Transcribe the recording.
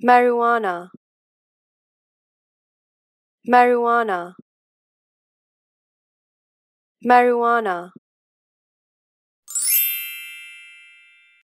marijuana marijuana marijuana